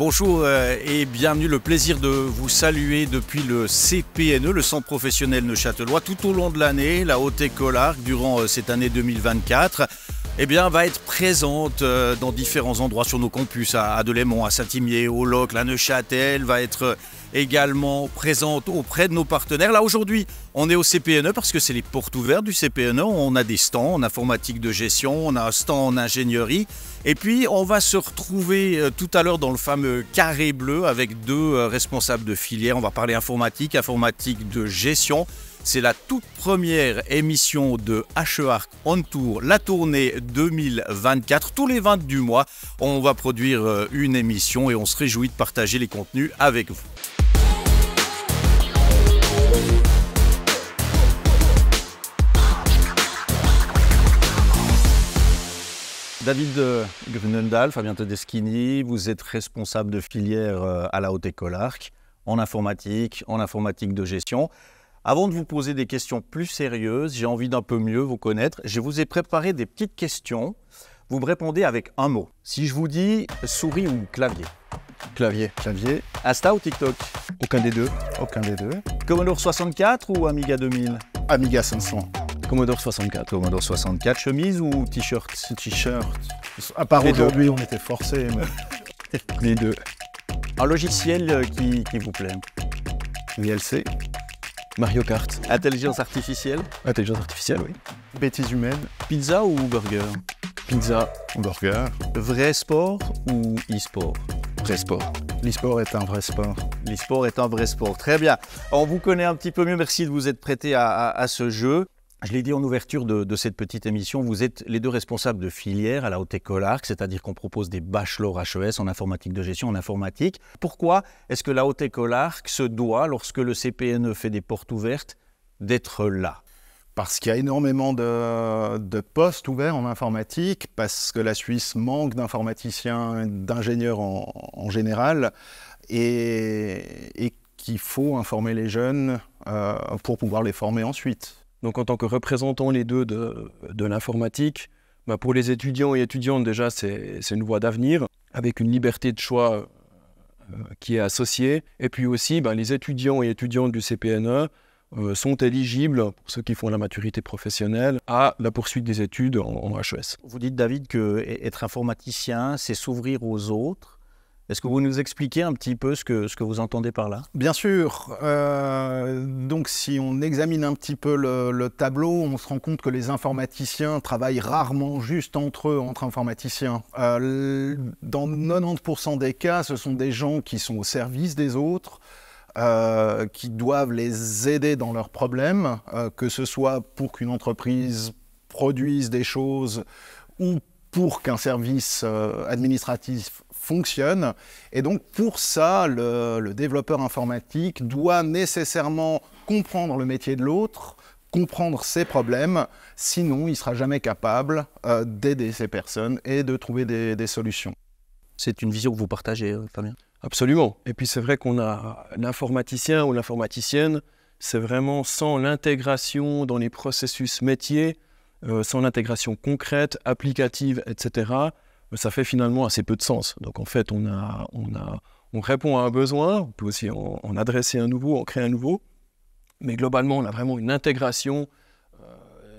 Bonjour euh, et bienvenue. Le plaisir de vous saluer depuis le CPNE, le Centre professionnel Neuchâtelois, tout au long de l'année, la Haute École Arc, durant euh, cette année 2024 eh bien, va être présente euh, dans différents endroits sur nos campus, à Delémont, à Saint-Imier, au Locle, à Neuchâtel, va être euh, également présente auprès de nos partenaires. Là, aujourd'hui, on est au CPNE parce que c'est les portes ouvertes du CPNE. On a des stands en informatique de gestion, on a un stand en ingénierie. Et puis, on va se retrouver euh, tout à l'heure dans le fameux carré bleu avec deux responsables de filière. On va parler informatique, informatique de gestion. C'est la toute première émission de HEARC On Tour, la tournée 2024. Tous les 20 du mois, on va produire euh, une émission et on se réjouit de partager les contenus avec vous. David euh, Grunendal, Fabien Tedeschini, vous êtes responsable de filière euh, à la Haute École Arc en informatique, en informatique de gestion. Avant de vous poser des questions plus sérieuses, j'ai envie d'un peu mieux vous connaître. Je vous ai préparé des petites questions. Vous me répondez avec un mot. Si je vous dis souris ou clavier Clavier. Clavier. Asta ou TikTok Aucun des deux. Aucun des deux. Commodore 64 ou Amiga 2000 Amiga 500. Commodore 64. Commodore 64, chemise ou t-shirt T-shirt. À part aujourd'hui, on était forcés. Les deux. Un logiciel euh, qui vous plaît VLC. Mario Kart. Intelligence artificielle Intelligence artificielle, oui. Bêtises humaines. Pizza ou burger Pizza. Burger. Vrai sport ou e-sport Vrai sport. L'e-sport est un vrai sport. L'e-sport est un vrai sport. Très bien. On vous connaît un petit peu mieux. Merci de vous être prêté à ce jeu. Je l'ai dit en ouverture de, cette petite émission, vous êtes les deux responsables de filière à la Haute École Arc, c'est-à-dire qu'on propose des bachelors HES en informatique de gestion, en informatique. Pourquoi est-ce que la Haute École Arc se doit, lorsque le CPNE fait des portes ouvertes, d'être là parce qu'il y a énormément de, postes ouverts en informatique, parce que la Suisse manque d'informaticiens, d'ingénieurs en, général, et, et qu'il faut informer les jeunes euh, pour pouvoir les former ensuite. Donc en tant que représentant les deux de, l'informatique, bah, pour les étudiants et étudiantes déjà c'est une voie d'avenir avec une liberté de choix euh, qui est associée. Et puis aussi bah, les étudiants et étudiantes du CPNE euh, sont éligibles, pour ceux qui font la maturité professionnelle, à la poursuite des études en, en HES. Vous dites David que e-, être informaticien c'est s'ouvrir aux autres. Est-ce que vous nous expliquez un petit peu ce que, ce que vous entendez par là Bien sûr. Euh, donc si on examine un petit peu le, tableau, on se rend compte que les informaticiens travaillent rarement juste entre eux, entre informaticiens. Euh, dans 90% des cas, ce sont des gens qui sont au service des autres. Euh, qui doivent les aider dans leurs problèmes, que ce soit pour qu'une entreprise produise des choses ou pour qu'un service administratif fonctionne. Et donc pour ça, le, développeur informatique doit nécessairement comprendre le métier de l'autre, comprendre ses problèmes, sinon il ne sera jamais capable euh, d'aider ces personnes et de trouver des, solutions. C'est une vision que vous partagez, euh, Fabien Absolument. Et puis c'est vrai qu'on a l'informaticien ou l'informaticienne, c'est vraiment sans l'intégration dans les processus métiers, euh, sans l'intégration concrète, applicative, etc., ça fait finalement assez peu de sens. Donc en fait, on, répond à un besoin, on peut aussi en, adresser un nouveau, en créer un nouveau, mais globalement, on a vraiment une intégration euh,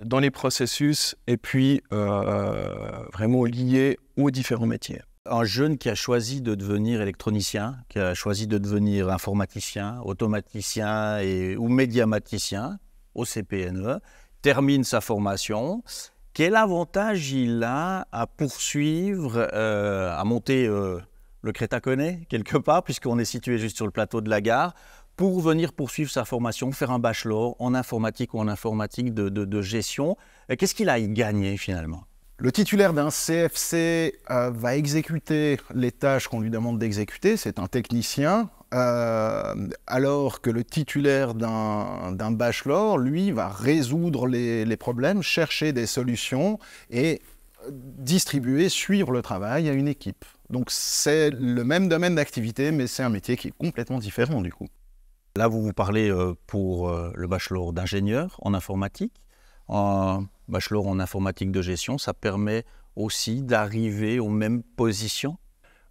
dans les processus et puis euh, vraiment lié aux différents métiers. Un jeune qui a choisi de devenir électronicien, qui a choisi de devenir informaticien, automaticien ou médiamaticien au CPNE, termine sa formation, quel avantage il a à poursuivre, euh, à monter euh, le Crétaconnet quelque part, puisqu'on est situé juste sur le plateau de la gare, pour venir poursuivre sa formation, faire un bachelor en informatique ou en informatique de, gestion euh, Qu'est-ce qu'il a gagné finalement le titulaire d'un CFC va exécuter les tâches qu'on lui demande d'exécuter. C'est un technicien euh, alors que le titulaire d'un bachelor, lui, va résoudre les, problèmes, chercher des solutions et distribuer, suivre le travail à une équipe. Donc c'est le même domaine d'activité, mais c'est un métier qui est complètement différent du coup. Là, vous vous parlez euh, pour euh, le bachelor d'ingénieur en informatique. Un bachelor en informatique de gestion, ça permet aussi d'arriver aux mêmes positions.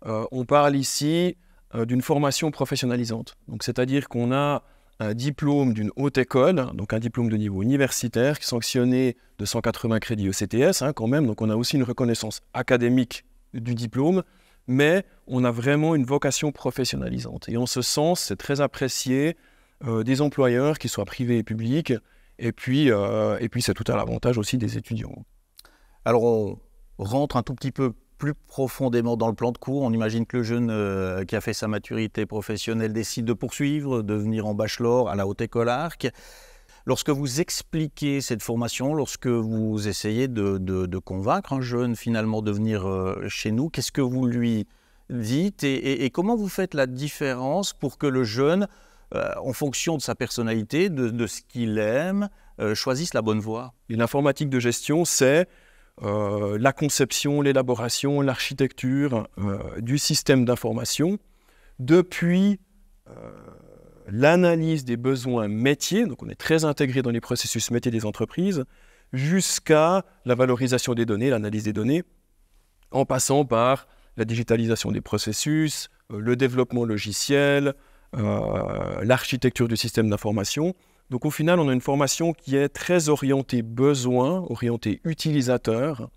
on parle ici euh, d'une formation professionnalisante. Donc, c'est-à-dire qu'on a un diplôme d'une haute école, donc un diplôme de niveau universitaire, qui sanctionné de 180 crédits ECTS hein, quand même, donc on a aussi une reconnaissance académique du diplôme, mais on a vraiment une vocation professionnalisante. Et en ce sens, c'est très apprécié euh, des employeurs, qu'ils soient privés et publics, et puis, euh, et puis c'est tout à l'avantage aussi des étudiants. Alors on rentre un tout petit peu plus profondément dans le plan de cours. On imagine que le jeune euh, qui a fait sa maturité professionnelle décide de poursuivre, de venir en bachelor à la haute école Arc. Lorsque vous expliquez cette formation, lorsque vous essayez de, convaincre un jeune finalement de venir euh, chez nous, qu'est-ce que vous lui dites et, comment vous faites la différence pour que le jeune, euh, en fonction de sa personnalité, de, de ce qu'il aime, choisisse la bonne voie Une informatique de gestion, c'est euh, la conception, l'élaboration, l'architecture euh, du système d'information, depuis euh, l'analyse des besoins métiers, donc on est très intégré dans les processus métiers des entreprises, jusqu'à la valorisation des données, l'analyse des données, en passant par la digitalisation des processus, le développement logiciel, l'architecture du système d'information. Donc au final, on a une formation qui est très orientée besoin, orientée utilisateur,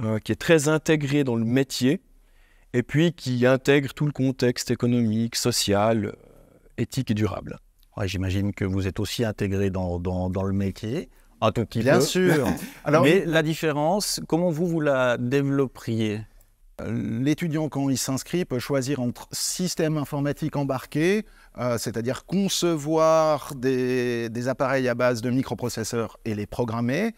euh, qui est très intégrée dans le métier, et puis qui intègre tout le contexte économique, social, euh, éthique et durable. J'imagine que vous êtes aussi intégré dans, dans, dans le métier. Un tout petit Bien sûr. Mais la différence, comment vous vous la développeriez euh, L'étudiant, quand il s'inscrit, peut choisir entre système informatique embarqué, euh, c'est-à-dire concevoir des, appareils à base de microprocesseurs et les programmer.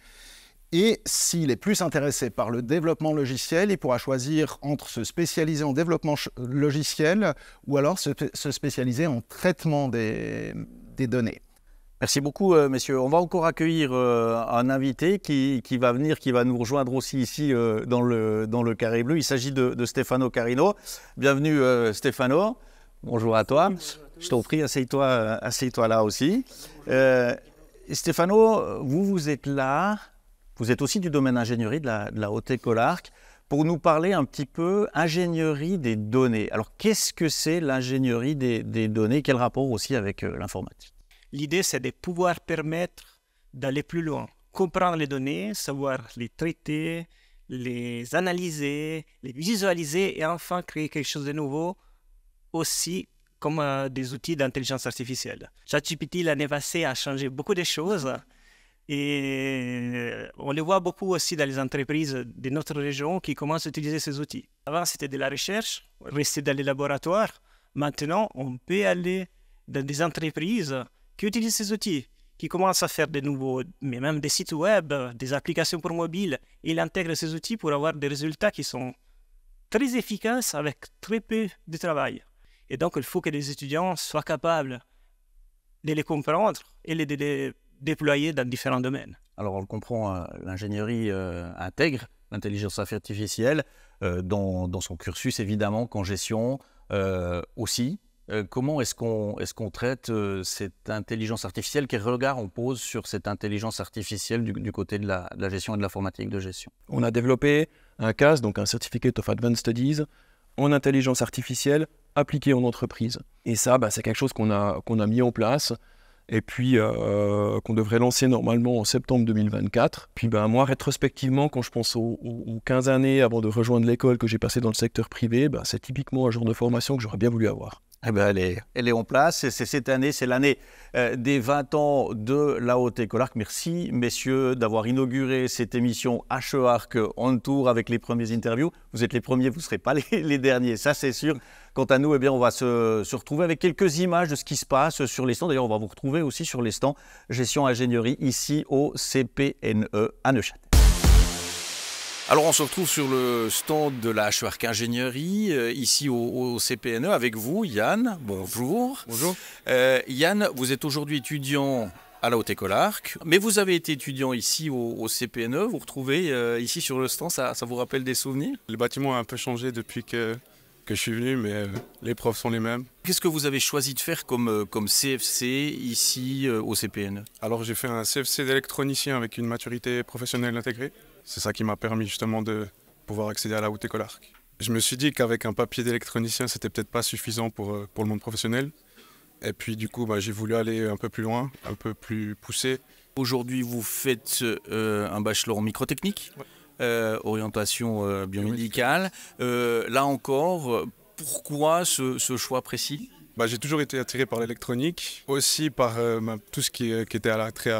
Et s'il est plus intéressé par le développement logiciel, il pourra choisir entre se spécialiser en développement logiciel ou alors se, spécialiser en traitement des, données. Merci beaucoup, euh, messieurs. On va encore accueillir euh, un invité qui, va venir, qui va nous rejoindre aussi ici dans, le, dans Carré Bleu. Il s'agit de, Stefano Carino. Bienvenue, Stefano. Bonjour à toi. Je t'en prie, asseyez toi euh, -toi là aussi. Euh, Stéphano, vous, vous êtes là, vous êtes aussi du domaine ingénierie de la, Haute École Arc, pour nous parler un petit peu ingénierie des données. Alors, qu'est-ce que c'est l'ingénierie des, données Quel rapport aussi avec euh, l'informatique L'idée, c'est de pouvoir permettre d'aller plus loin, comprendre les données, savoir les traiter, les analyser, les visualiser et enfin créer quelque chose de nouveau aussi comme euh, des outils d'intelligence artificielle. ChatGPT l'année passée a changé beaucoup de choses et euh, on le voit beaucoup aussi dans les entreprises de notre région qui commencent à utiliser ces outils. Avant, c'était de la recherche, rester dans les laboratoires. Maintenant, on peut aller dans des entreprises qui utilisent ces outils, qui commencent à faire de nouveaux, mais même des sites web, des applications pour mobile. Ils intègrent ces outils pour avoir des résultats qui sont très efficaces avec très peu de travail. Et donc, il faut que les étudiants soient capables de les comprendre et de les déployer dans différents domaines. Alors, on le comprend, euh, l'ingénierie euh, intègre l'intelligence artificielle euh, dans, son cursus, évidemment, qu'en gestion aussi. comment est-ce qu'on est qu'on traite cette intelligence artificielle Quel regard on pose sur cette intelligence artificielle du, côté de la, de la, gestion et de l'informatique de gestion On a développé un CAS, donc un Certificate of Advanced Studies, en intelligence artificielle appliqué en entreprise. Et ça, bah, c'est quelque chose qu'on a, qu'on a mis en place et puis euh, qu'on devrait lancer normalement en septembre 2024. Puis ben, moi, rétrospectivement, quand je pense aux, 15 années avant de rejoindre l'école que j'ai passé dans le secteur privé, bah, c'est typiquement un genre de formation que j'aurais bien voulu avoir. Eh ben, elle, est, elle est en place. C'est cette année, c'est l'année euh, des 20 ans de la Haute École Arc. Merci, messieurs, d'avoir inauguré cette émission HE Arc en Tour avec les premiers interviews. Vous êtes les premiers, vous ne serez pas les derniers, ça c'est sûr. Quant à nous, eh bien, on va se, retrouver avec quelques images de ce qui se passe sur les stands. D'ailleurs, on va vous retrouver aussi sur les stands gestion ingénierie ici au CPNE à Neuchâtel. Alors on se retrouve sur le stand de la HERC Ingénierie, euh, ici au, CPNE, avec vous Yann, bonjour. Bonjour. Euh, Yann, vous êtes aujourd'hui étudiant à la Haute École Arc. Mais vous avez été étudiant ici au, CPNE, vous retrouvez euh, ici sur le stand, ça, vous rappelle des souvenirs Le bâtiment a un peu changé depuis que que je suis venu, mais euh, les profs sont les mêmes. Qu'est-ce que vous avez choisi de faire comme, euh, comme CFC ici euh, au CPN Alors j'ai fait un CFC d'électronicien avec une maturité professionnelle intégrée. C'est ça qui m'a permis justement de pouvoir accéder à la haute école arc. Je me suis dit qu'avec un papier d'électronicien, c'était peut-être pas suffisant pour, pour le monde professionnel. Et puis du coup, bah, j'ai voulu aller un peu plus loin, un peu plus poussé. Aujourd'hui, vous faites un bachelor en microtechnique euh, orientation euh, biomédicale. Euh, là encore, pourquoi ce, choix précis bah, j'ai toujours été attiré par l'électronique, aussi par tout ce qui, était à l'attrait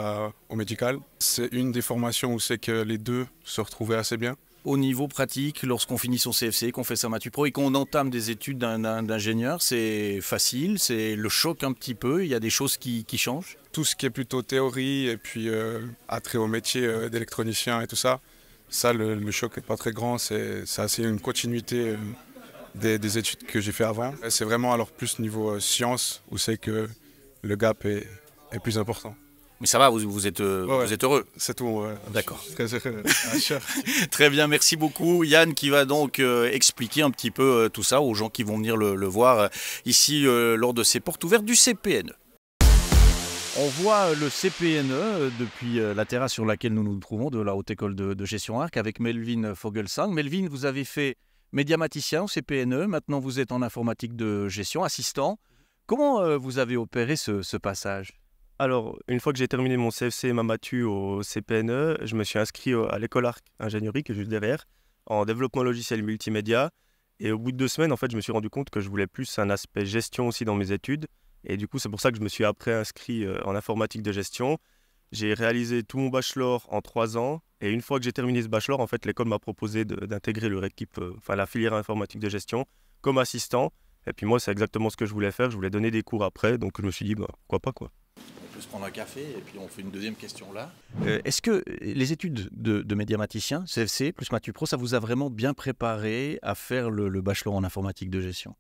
au médical. C'est une des formations où c'est que les deux se retrouvaient assez bien. Au niveau pratique, lorsqu'on finit son CFC, qu'on fait sa Matu Pro et qu'on entame des études d'ingénieur, c'est facile, c'est le choc un petit peu, il y a des choses qui, changent. Tout ce qui est plutôt théorie et puis attrait au métier d'électronicien et tout ça, ça, le, choc n'est pas très grand, c'est assez une continuité euh, des, études que j'ai fait avant. C'est vraiment alors plus niveau euh, science où c'est que le gap est, plus important. Mais ça va, vous, êtes, euh, vous êtes heureux. C'est tout, ouais. D'accord. Très ah, Très bien, merci beaucoup. Yann qui va donc expliquer un petit peu tout ça aux gens qui vont venir le, voir ici lors de ces portes ouvertes du CPN. On voit euh, le CPNE euh, depuis euh, la terrasse sur laquelle nous nous trouvons, de la Haute École de, Gestion Arc, avec Melvin Fogelsang. Melvin, vous avez fait médiamaticien au CPNE, maintenant vous êtes en informatique de gestion, assistant. Comment vous avez opéré ce, passage alors, une fois que j'ai terminé mon CFC et ma matu au CPNE, je me suis inscrit à l'école Arc Ingénierie, que est juste derrière, en développement logiciel multimédia. Et au bout de deux semaines, en fait, je me suis rendu compte que je voulais plus un aspect gestion aussi dans mes études. Et du coup, c'est pour ça que je me suis après inscrit euh, en informatique de gestion. J'ai réalisé tout mon bachelor en trois ans. Et une fois que j'ai terminé ce bachelor, en fait, l'école m'a proposé d'intégrer leur euh, équipe, enfin la filière informatique de gestion, comme assistant. Et puis moi, c'est exactement ce que je voulais faire. Je voulais donner des cours après, donc je me suis dit, bah, pourquoi pas quoi. On peut se prendre un café et puis on fait une deuxième question là. Euh, est-ce que les études de, de médiamaticien, CFC plus Mathieu Pro, ça vous a vraiment bien préparé à faire le, le bachelor en informatique de gestion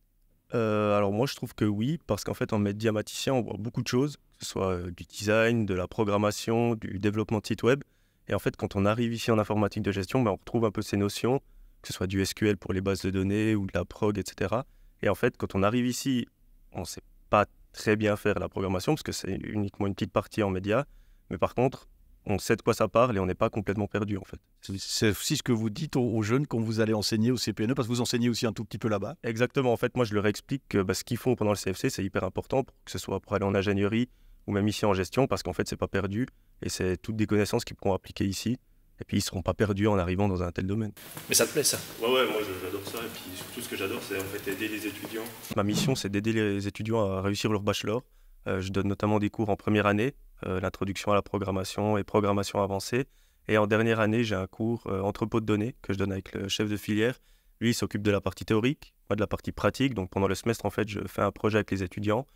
euh, alors moi je trouve que oui, parce qu'en fait en médiamaticien on voit beaucoup de choses, que ce soit euh, du design, de la programmation, du développement de sites web. Et en fait quand on arrive ici en informatique de gestion, ben, on retrouve un peu ces notions, que ce soit du SQL pour les bases de données ou de la prog, etc. Et en fait quand on arrive ici, on ne sait pas très bien faire la programmation parce que c'est uniquement une petite partie en média. Mais par contre, on sait de quoi ça parle et on n'est pas complètement perdu en fait. C'est aussi ce que vous dites aux, jeunes quand vous allez enseigner au CPNE, parce que vous enseignez aussi un tout petit peu là-bas. Exactement, en fait, moi je leur explique que bah, ce qu'ils font pendant le CFC, c'est hyper important, pour, que ce soit pour aller en ingénierie ou même ici en gestion, parce qu'en fait, c'est pas perdu et c'est toutes des connaissances qu'ils pourront appliquer ici. Et puis ils seront pas perdus en arrivant dans un tel domaine. Mais ça te plaît ça Ouais ouais, moi j'adore ça. Et puis surtout ce que j'adore, c'est en fait aider les étudiants. Ma mission, c'est d'aider les étudiants à réussir leur bachelor. Euh, je donne notamment des cours en première année euh, l'introduction à la programmation et programmation avancée. Et en dernière année, j'ai un cours euh, entrepôt de données que je donne avec le chef de filière. Lui, il s'occupe de la partie théorique, moi de la partie pratique. Donc pendant le semestre, en fait, je fais un projet avec les étudiants.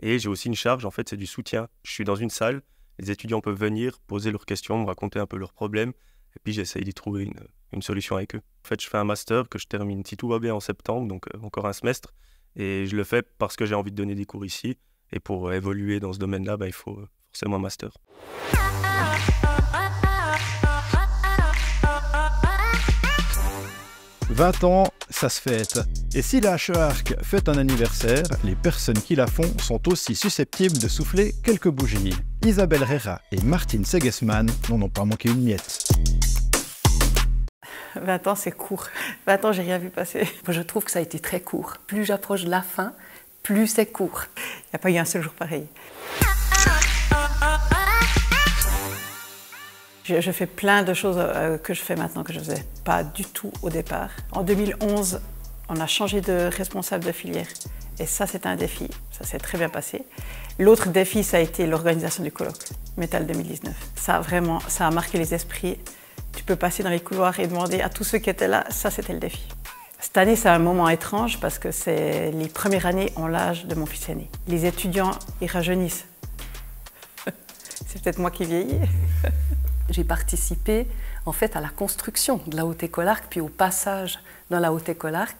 Et j'ai aussi une charge, en fait, c'est du soutien. Je suis dans une salle, les étudiants peuvent venir, poser leurs questions, me raconter un peu leurs problèmes. Et puis j'essaye d'y trouver une, une, solution avec eux. En fait, je fais un master que je termine, si tout va bien, en septembre, donc euh, encore un semestre. Et je le fais parce que j'ai envie de donner des cours ici. Et pour évoluer dans ce domaine-là, bah, il faut, c'est master. « 20 ans, ça se fête. Et si la HEARC fête un anniversaire, les personnes qui la font sont aussi susceptibles de souffler quelques bougies. Isabelle Rera et Martine Segesman n'en ont pas manqué une miette. 20 ans, c'est court. 20 ans, j'ai rien vu passer. Je trouve que ça a été très court. Plus j'approche de la fin, plus c'est court. Il n'y a pas eu un seul jour pareil. Je, fais plein de choses euh, que je fais maintenant que je ne faisais pas du tout au départ. En 2011, on a changé de responsable de filière. Et ça, c'est un défi. Ça s'est très bien passé. L'autre défi, ça a été l'organisation du colloque Métal 2019. Ça, a vraiment, ça a marqué les esprits. Tu peux passer dans les couloirs et demander à tous ceux qui étaient là. Ça, c'était le défi. Cette année, c'est un moment étrange parce que c'est les premières années en l'âge de mon fils aîné. Les étudiants, ils rajeunissent. c'est peut-être moi qui vieillis. j'ai participé en fait à la construction de la haute école arc, puis au passage dans la haute école arc.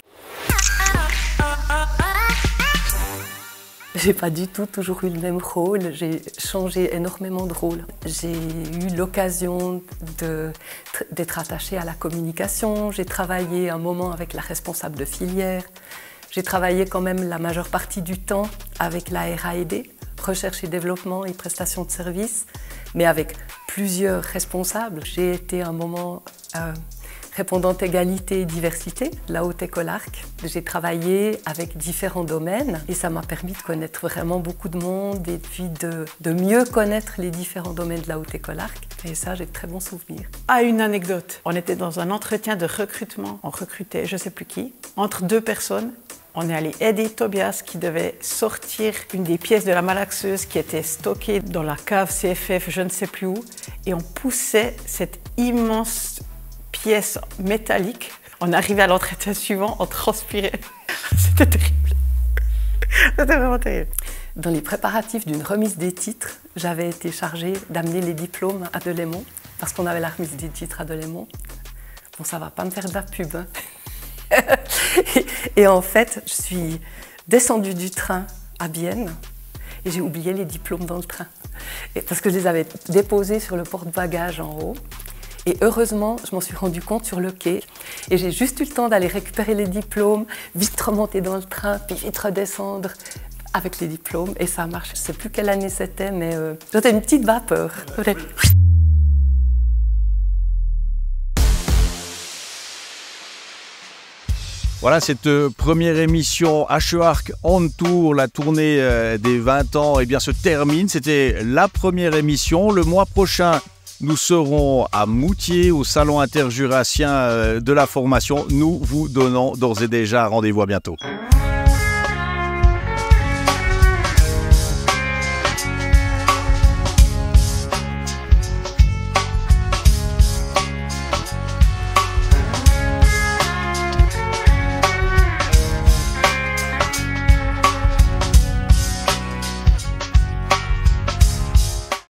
J'ai pas du tout toujours eu le même rôle, j'ai changé énormément de rôle. J'ai eu l'occasion d'être attachée à la communication, j'ai travaillé un moment avec la responsable de filière, j'ai travaillé quand même la majeure partie du temps avec la RA&D, e Recherche et Développement et Prestation de Services mais avec plusieurs responsables. J'ai été un moment euh, répondante égalité et diversité, la haute école arc. J'ai travaillé avec différents domaines et ça m'a permis de connaître vraiment beaucoup de monde et puis de, mieux connaître les différents domaines de la haute école arc. Et ça, j'ai de très bons souvenirs. Ah, une anecdote. On était dans un entretien de recrutement. On recrutait, je ne sais plus qui, entre deux personnes on est allé aider Tobias qui devait sortir une des pièces de la malaxeuse qui était stockée dans la cave CFF, je ne sais plus où. Et on poussait cette immense pièce métallique. On arrivait à l'entretien suivant, on transpirait. C'était terrible. C'était vraiment terrible. Dans les préparatifs d'une remise des titres, j'avais été chargée d'amener les diplômes à Delémont parce qu'on avait la remise des titres à Delémont. Bon, ça va pas me faire de hein. et en fait, je suis descendue du train à Vienne et j'ai oublié les diplômes dans le train. Et parce que je les avais déposés sur le porte-bagages en haut. Et heureusement, je m'en suis rendu compte sur le quai. Et j'ai juste eu le temps d'aller récupérer les diplômes, vite remonter dans le train, puis vite redescendre avec les diplômes. Et ça marche. Je ne sais plus quelle année c'était, mais euh, j'étais une petite vapeur. Voilà cette euh, première émission HEARC On Tour, la tournée euh, des 20 ans, eh bien, se termine. C'était la première émission. Le mois prochain, nous serons à Moutier, au Salon interjurassien euh, de la formation. Nous vous donnons d'ores et déjà rendez-vous à bientôt.